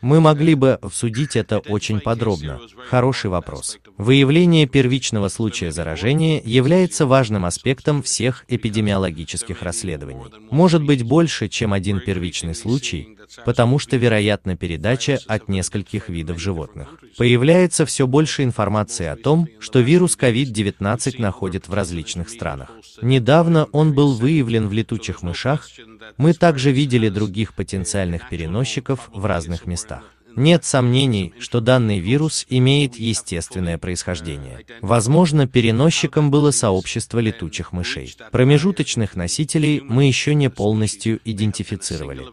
Мы могли бы обсудить это очень подробно. Хороший вопрос. Выявление первичного случая заражения является важным аспектом всех эпидемиологических расследований. Может быть больше, чем один первичный случай, потому что вероятна передача от нескольких видов животных. Появляется все больше информации о том, что вирус COVID-19 находит в различных странах. Недавно он был выявлен в летучих мышах, мы также видели других потенциальных переносчиков в разных местах. Нет сомнений, что данный вирус имеет естественное происхождение. Возможно, переносчиком было сообщество летучих мышей. Промежуточных носителей мы еще не полностью идентифицировали.